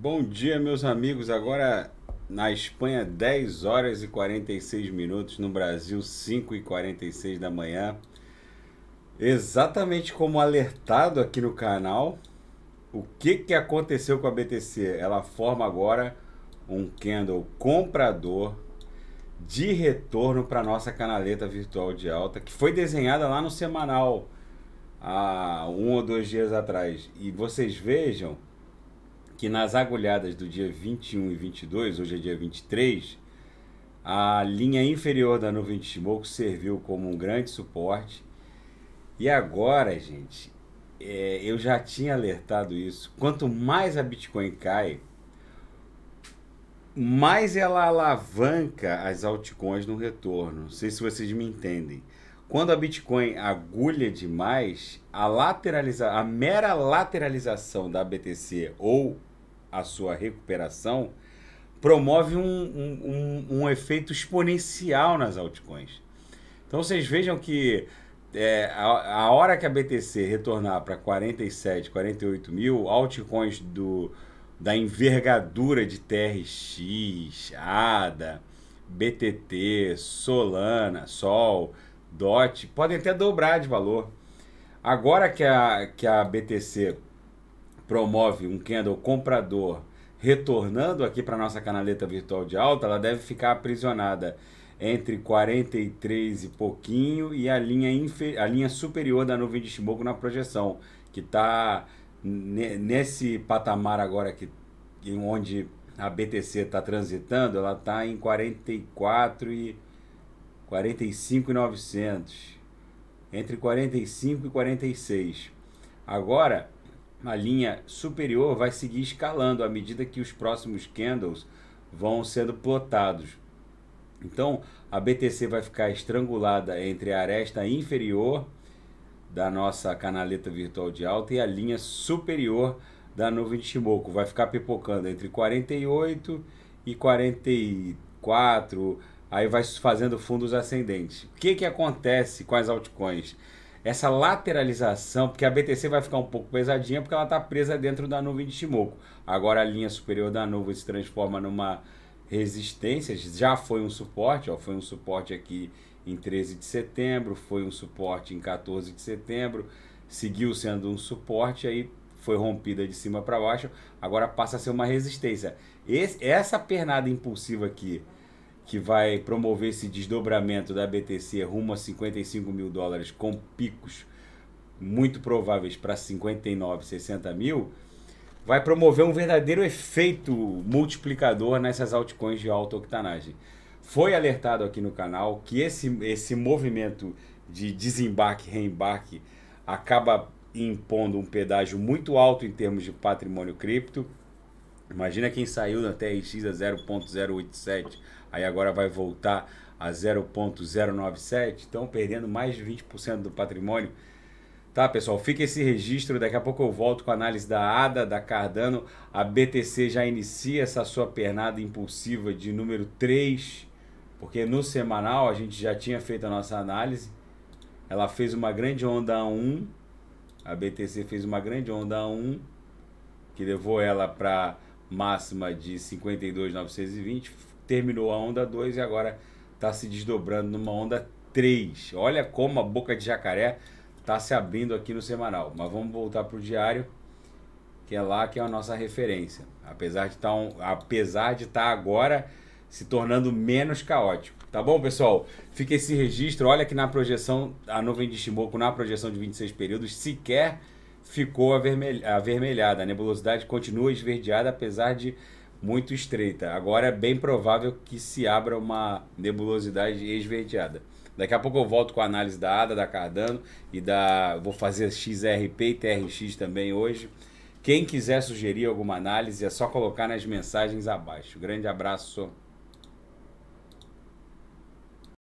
Bom dia, meus amigos. Agora na Espanha, 10 horas e 46 minutos. No Brasil, 5 e 46 da manhã. Exatamente como alertado aqui no canal, o que, que aconteceu com a BTC? Ela forma agora um candle comprador de retorno para nossa canaleta virtual de alta, que foi desenhada lá no semanal há um ou dois dias atrás. E vocês vejam que nas agulhadas do dia 21 e 22, hoje é dia 23, a linha inferior da nuvem de Shimoku serviu como um grande suporte. E agora, gente, é, eu já tinha alertado isso. Quanto mais a Bitcoin cai, mais ela alavanca as altcoins no retorno. Não sei se vocês me entendem. Quando a Bitcoin agulha demais, a lateraliza a mera lateralização da BTC ou a sua recuperação, promove um, um, um, efeito exponencial nas altcoins. Então vocês vejam que é, a, a, hora que a BTC retornar para 47, 48 mil, altcoins do, da envergadura de TRX, ADA, BTT, Solana, Sol, DOT, podem até dobrar de valor. Agora que a, que a BTC promove um candle comprador retornando aqui para nossa canaleta virtual de alta, ela deve ficar aprisionada entre 43 e pouquinho e a linha, a linha superior da nuvem de Shimoku na projeção, que está nesse patamar agora que em onde a BTC está transitando, ela está em 44 e 45,900. Entre 45 e 46. Agora, a linha superior vai seguir escalando à medida que os próximos candles vão sendo plotados. Então, a BTC vai ficar estrangulada entre a aresta inferior da nossa canaleta virtual de alta e a linha superior da nuvem de Shimoku. Vai ficar pipocando entre 48 e 44, aí vai fazendo fundos ascendentes. O que, que acontece com as altcoins? essa lateralização, porque a BTC vai ficar um pouco pesadinha porque ela está presa dentro da nuvem de Shimoku. Agora a linha superior da nuvem se transforma numa resistência, já foi um suporte, ó, foi um suporte aqui em 13 de setembro, foi um suporte em 14 de setembro, seguiu sendo um suporte, aí foi rompida de cima para baixo, agora passa a ser uma resistência. Esse, essa pernada impulsiva aqui, que vai promover esse desdobramento da BTC rumo a 55 mil dólares com picos muito prováveis para 59, 60 mil, vai promover um verdadeiro efeito multiplicador nessas altcoins de alta octanagem. Foi alertado aqui no canal que esse, esse movimento de desembarque, reembarque, acaba impondo um pedágio muito alto em termos de patrimônio cripto, Imagina quem saiu da TRX a 0.087, aí agora vai voltar a 0.097, estão perdendo mais de 20% do patrimônio. Tá, pessoal? Fica esse registro. Daqui a pouco eu volto com a análise da ADA, da Cardano. A BTC já inicia essa sua pernada impulsiva de número 3, porque no semanal a gente já tinha feito a nossa análise. Ela fez uma grande onda 1. A BTC fez uma grande onda 1, que levou ela para máxima de 52,920, terminou a onda 2 e agora está se desdobrando numa onda 3. Olha como a boca de jacaré está se abrindo aqui no semanal. Mas vamos voltar para o diário, que é lá que é a nossa referência. Apesar de tá um, estar tá agora se tornando menos caótico. Tá bom, pessoal? Fica esse registro. Olha que na projeção, a nuvem de Shimoku, na projeção de 26 períodos, sequer ficou avermelhada. A nebulosidade continua esverdeada, apesar de muito estreita. Agora é bem provável que se abra uma nebulosidade esverdeada. Daqui a pouco eu volto com a análise da ADA, da Cardano e da. Vou fazer XRP e TRX também hoje. Quem quiser sugerir alguma análise é só colocar nas mensagens abaixo. Grande abraço.